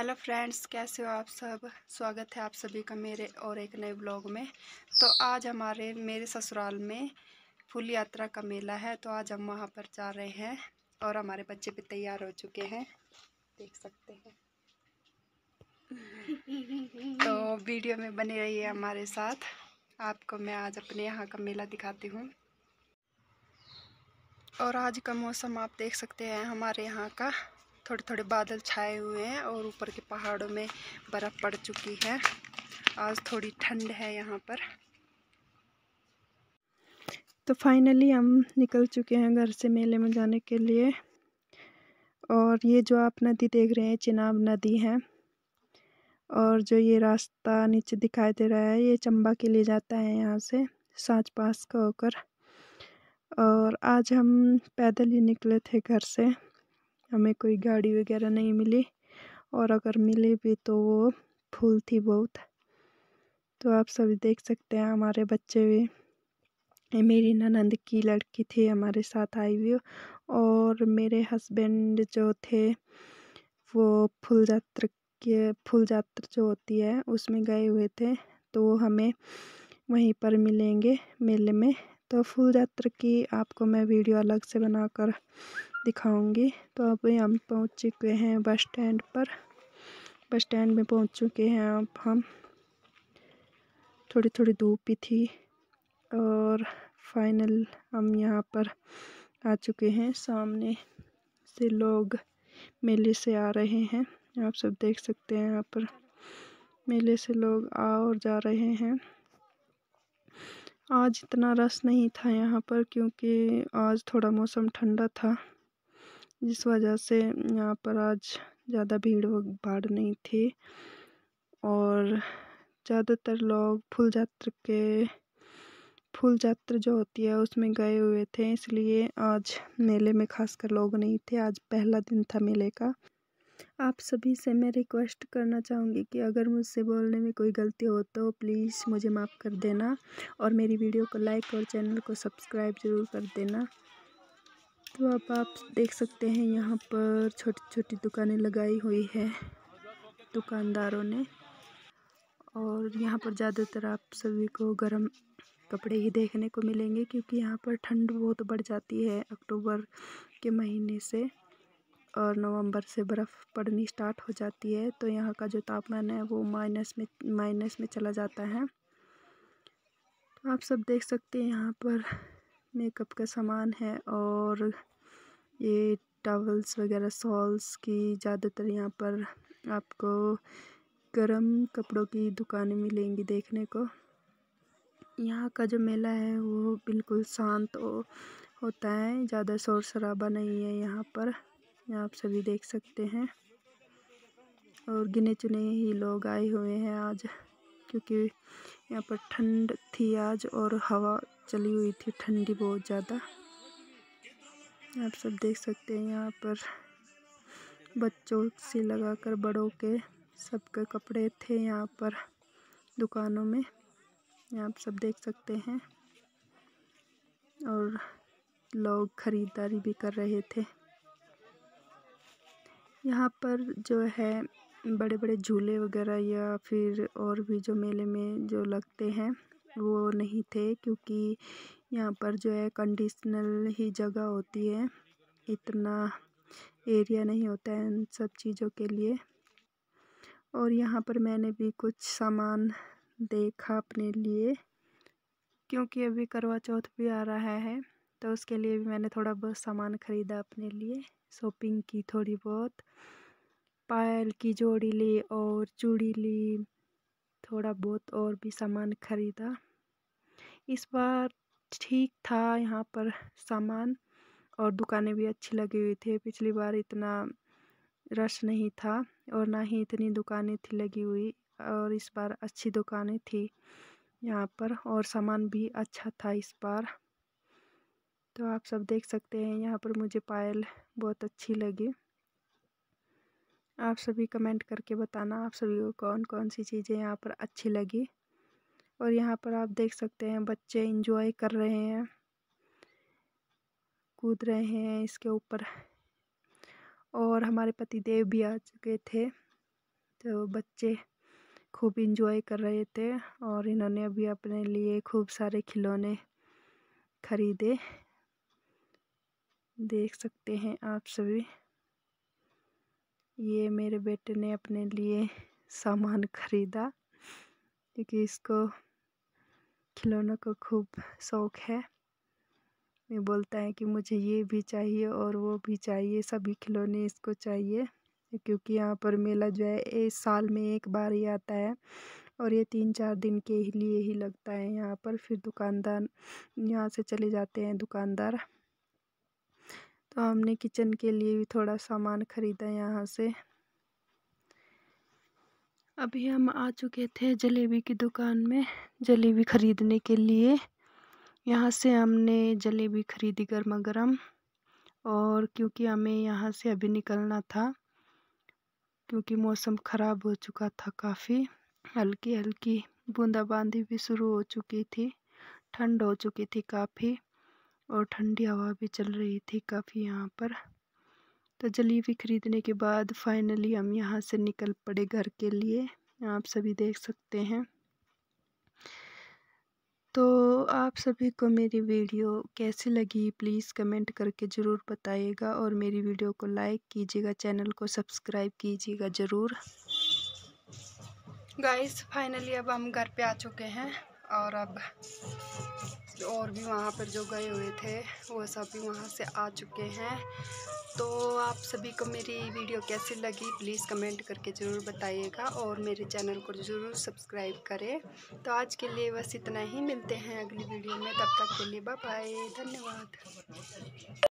hello friends कैसे हो आप सब स्वागत है आप सभी का मेरे और एक नए ब्लॉग में तो आज हमारे मेरे ससुराल में फुल यात्रा का मेला है तो आज हम वहाँ पर जा रहे हैं और हमारे बच्चे भी तैयार हो चुके हैं देख सकते हैं तो वीडियो में बने रहिए हमारे साथ आपको मैं आज अपने यहाँ का मेला दिखाती हूँ और आज का मौसम आप देख सकते हैं हमारे यहाँ का थोड़े थोड़े बादल छाए हुए हैं और ऊपर के पहाड़ों में बर्फ़ पड़ चुकी है आज थोड़ी ठंड है यहाँ पर तो फाइनली हम निकल चुके हैं घर से मेले में जाने के लिए और ये जो आप नदी देख रहे हैं चिनाब नदी है और जो ये रास्ता नीचे दिखाई दे रहा है ये चंबा के लिए जाता है यहाँ से साँच पास का होकर और आज हम पैदल ही निकले थे घर से हमें कोई गाड़ी वगैरह नहीं मिली और अगर मिली भी तो वो फुल थी बहुत तो आप सभी देख सकते हैं हमारे बच्चे भी मेरी ननंद की लड़की थी हमारे साथ आई हुई और मेरे हस्बैंड जो थे वो फुल जात्र के फुल जात्र जो होती है उसमें गए हुए थे तो वो हमें वहीं पर मिलेंगे मेले में तो फुल जात्र की आपको मैं वीडियो अलग से बनाकर दिखाऊंगी तो अब हम पहुंच चुके हैं बस स्टैंड पर बस स्टैंड में पहुंच चुके हैं अब हम थोड़ी थोड़ी धूप भी थी और फाइनल हम यहाँ पर आ चुके हैं सामने से लोग मेले से आ रहे हैं आप सब देख सकते हैं यहाँ पर मेले से लोग आ और जा रहे हैं आज इतना रस नहीं था यहाँ पर क्योंकि आज थोड़ा मौसम ठंडा था जिस वजह से यहाँ पर आज ज़्यादा भीड़ भाड़ नहीं थी और ज़्यादातर लोग फूल जात्रा के फूल जात्रा जो होती है उसमें गए हुए थे इसलिए आज मेले में खासकर लोग नहीं थे आज पहला दिन था मेले का आप सभी से मैं रिक्वेस्ट करना चाहूँगी कि अगर मुझसे बोलने में कोई गलती हो तो प्लीज़ मुझे माफ़ कर देना और मेरी वीडियो को लाइक और चैनल को सब्सक्राइब ज़रूर कर देना तो आप आप देख सकते हैं यहाँ पर छोटी छोटी दुकानें लगाई हुई है दुकानदारों ने और यहाँ पर ज़्यादातर आप सभी को गर्म कपड़े ही देखने को मिलेंगे क्योंकि यहाँ पर ठंड बहुत बढ़ जाती है अक्टूबर के महीने से और नवंबर से बर्फ़ पड़नी स्टार्ट हो जाती है तो यहाँ का जो तापमान है वो माइनस में माइनस में चला जाता है तो आप सब देख सकते हैं यहाँ पर मेकअप का सामान है और ये टॉवल्स वगैरह सॉल्स की ज़्यादातर यहाँ पर आपको गर्म कपड़ों की दुकानें मिलेंगी देखने को यहाँ का जो मेला है वो बिल्कुल शांत हो, होता है ज़्यादा शोर शराबा नहीं है यहाँ पर यहाँ आप सभी देख सकते हैं और गिने चुने ही लोग आए हुए हैं आज क्योंकि यहाँ पर ठंड थी आज और हवा चली हुई थी ठंडी बहुत ज़्यादा आप सब देख सकते हैं यहाँ पर बच्चों से लगाकर बड़ों के सबके कपड़े थे यहाँ पर दुकानों में आप सब देख सकते हैं और लोग ख़रीदारी भी कर रहे थे यहाँ पर जो है बड़े बड़े झूले वगैरह या फिर और भी जो मेले में जो लगते हैं वो नहीं थे क्योंकि यहाँ पर जो है कंडीशनल ही जगह होती है इतना एरिया नहीं होता है इन सब चीज़ों के लिए और यहाँ पर मैंने भी कुछ सामान देखा अपने लिए क्योंकि अभी करवा चौथ भी आ रहा है तो उसके लिए भी मैंने थोड़ा बहुत सामान ख़रीदा अपने लिए शॉपिंग की थोड़ी बहुत पायल की जोड़ी ली और चूड़ी ली थोड़ा बहुत और भी सामान ख़रीदा इस बार ठीक था यहाँ पर सामान और दुकानें भी अच्छी लगी हुई थी पिछली बार इतना रश नहीं था और ना ही इतनी दुकानें थी लगी हुई और इस बार अच्छी दुकानें थी यहाँ पर और सामान भी अच्छा था इस बार तो आप सब देख सकते हैं यहाँ पर मुझे पायल बहुत अच्छी लगी आप सभी कमेंट करके बताना आप सभी को कौन कौन सी चीज़ें यहाँ पर अच्छी लगी और यहाँ पर आप देख सकते हैं बच्चे इंजॉय कर रहे हैं कूद रहे हैं इसके ऊपर और हमारे पति देव भी आ चुके थे तो बच्चे खूब इंजॉय कर रहे थे और इन्होंने अभी अपने लिए खूब सारे खिलौने खरीदे देख सकते हैं आप सभी ये मेरे बेटे ने अपने लिए सामान खरीदा क्योंकि इसको खिलौनों का खूब शौक़ है ये बोलता है कि मुझे ये भी चाहिए और वो भी चाहिए सभी खिलौने इसको चाहिए क्योंकि यहाँ पर मेला जो है ये साल में एक बार ही आता है और ये तीन चार दिन के लिए ही लगता है यहाँ पर फिर दुकानदार यहाँ से चले जाते हैं दुकानदार तो हमने किचन के लिए भी थोड़ा सामान ख़रीदा यहाँ से अभी हम आ चुके थे जलेबी की दुकान में जलेबी ख़रीदने के लिए यहाँ से हमने जलेबी ख़रीदी गर्मा गर्म और क्योंकि हमें यहाँ से अभी निकलना था क्योंकि मौसम ख़राब हो चुका था काफ़ी हल्की हल्की बूंदाबांदी भी शुरू हो चुकी थी ठंड हो चुकी थी काफ़ी और ठंडी हवा भी चल रही थी काफ़ी यहाँ पर तो जलेबी ख़रीदने के बाद फाइनली हम यहाँ से निकल पड़े घर के लिए आप सभी देख सकते हैं तो आप सभी को मेरी वीडियो कैसी लगी प्लीज़ कमेंट करके ज़रूर बताइएगा और मेरी वीडियो को लाइक कीजिएगा चैनल को सब्सक्राइब कीजिएगा ज़रूर गाइस फाइनली अब हम घर पे आ चुके हैं और अब और भी वहाँ पर जो गए हुए थे वो भी वहाँ से आ चुके हैं तो आप सभी को मेरी वीडियो कैसी लगी प्लीज़ कमेंट करके ज़रूर बताइएगा और मेरे चैनल को ज़रूर सब्सक्राइब करें तो आज के लिए बस इतना ही मिलते हैं अगली वीडियो में तब तक के लिए बाय धन्यवाद